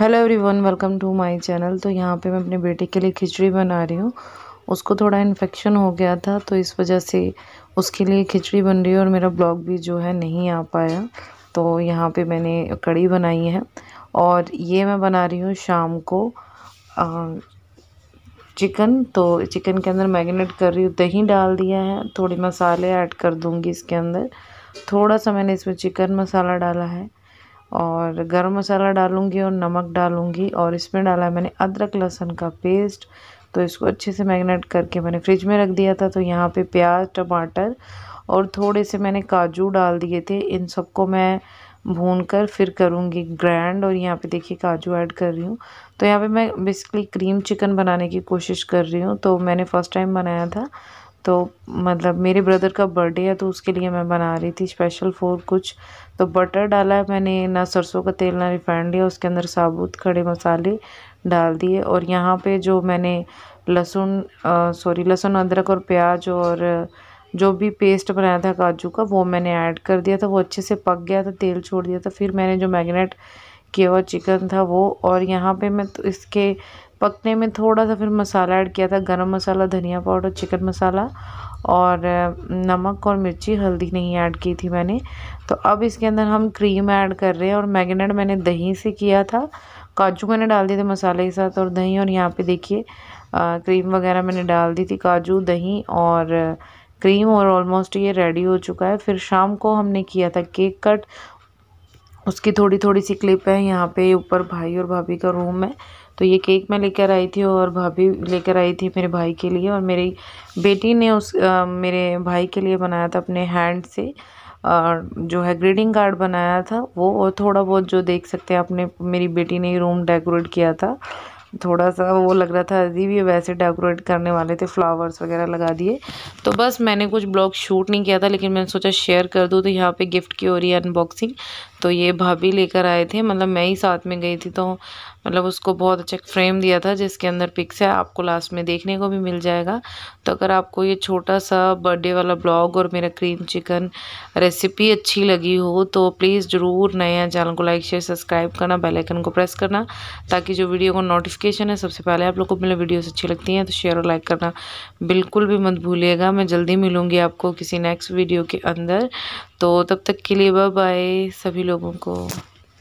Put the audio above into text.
hello everyone welcome to my channel तो यहाँ पे मैं अपने बेटे के लिए खिचड़ी बना रही हूँ उसको थोड़ा इन्फेक्शन हो गया था तो इस वजह से उसके लिए खिचड़ी बन रही है और मेरा ब्लॉग भी जो है नहीं आ पाया तो यहाँ पे मैंने कड़ी बनाई है और ये मैं बना रही हूँ शाम को आ, चिकन तो चिकन के अंदर मैरिनेट कर रही हूँ दही डाल दिया है थोड़ी मसाले ऐड कर दूँगी इसके अंदर थोड़ा सा मैंने इसमें चिकन मसाला डाला है और गरम मसाला डालूँगी और नमक डालूंगी और इसमें डाला है मैंने अदरक लहसुन का पेस्ट तो इसको अच्छे से मैगनेट करके मैंने फ्रिज में रख दिया था तो यहाँ पे प्याज टमाटर और थोड़े से मैंने काजू डाल दिए थे इन सबको मैं भून कर फिर करूँगी ग्रैंड और यहाँ पे देखिए काजू ऐड कर रही हूँ तो यहाँ पे मैं बेसिकली क्रीम चिकन बनाने की कोशिश कर रही हूँ तो मैंने फ़र्स्ट टाइम बनाया था तो मतलब मेरे ब्रदर का बर्थडे है तो उसके लिए मैं बना रही थी स्पेशल फॉर कुछ तो बटर डाला है मैंने ना सरसों का तेल ना रिफाइंड लिया उसके अंदर साबुत खड़े मसाले डाल दिए और यहाँ पे जो मैंने लहसुन सॉरी लहसुन अदरक और प्याज और जो भी पेस्ट बनाया था काजू का वो मैंने ऐड कर दिया था वो अच्छे से पक गया था तेल छोड़ दिया था फिर मैंने जो मैगनेट किया चिकन था वो और यहाँ पे मैं तो इसके पकने में थोड़ा सा फिर मसाला ऐड किया था गरम मसाला धनिया पाउडर चिकन मसाला और नमक और मिर्ची हल्दी नहीं ऐड की थी मैंने तो अब इसके अंदर हम क्रीम ऐड कर रहे हैं और मैगनेट मैंने दही से किया था काजू मैंने डाल दिए थे मसाले के साथ और दही और यहाँ पे देखिए क्रीम वगैरह मैंने डाल दी थी काजू दही और क्रीम और ऑलमोस्ट ये रेडी हो चुका है फिर शाम को हमने किया था केक कट उसकी थोड़ी थोड़ी सी क्लिप है यहाँ पे ऊपर भाई और भाभी का रूम है तो ये केक मैं लेकर आई थी और भाभी लेकर आई थी मेरे भाई के लिए और मेरी बेटी ने उस आ, मेरे भाई के लिए बनाया था अपने हैंड से और जो है ग्रीटिंग कार्ड बनाया था वो और थोड़ा बहुत जो देख सकते हैं आपने मेरी बेटी ने रूम डेकोरेट किया था थोड़ा सा वो लग रहा था अजीब ये वैसे डेकोरेट करने वाले थे फ्लावर्स वगैरह लगा दिए तो बस मैंने कुछ ब्लॉग शूट नहीं किया था लेकिन मैंने सोचा शेयर कर दूँ तो यहाँ पे गिफ्ट की हो रही है अनबॉक्सिंग तो ये भाभी लेकर आए थे मतलब मैं ही साथ में गई थी तो मतलब उसको बहुत अच्छा फ्रेम दिया था जिसके अंदर पिक्स है आपको लास्ट में देखने को भी मिल जाएगा तो अगर आपको ये छोटा सा बर्थडे वाला ब्लॉग और मेरा क्रीम चिकन रेसिपी अच्छी लगी हो तो प्लीज़ ज़रूर नया चैनल को लाइक शेयर सब्सक्राइब करना बेलाइकन को प्रेस करना ताकि जो वीडियो को नोटिफिक नोटिफिकेशन है सबसे पहले आप लोग को मेरे वीडियोस अच्छी लगती हैं तो शेयर और लाइक करना बिल्कुल भी मत भूलिएगा मैं जल्दी मिलूँगी आपको किसी नेक्स्ट वीडियो के अंदर तो तब तक के लिए बाय बाय सभी लोगों को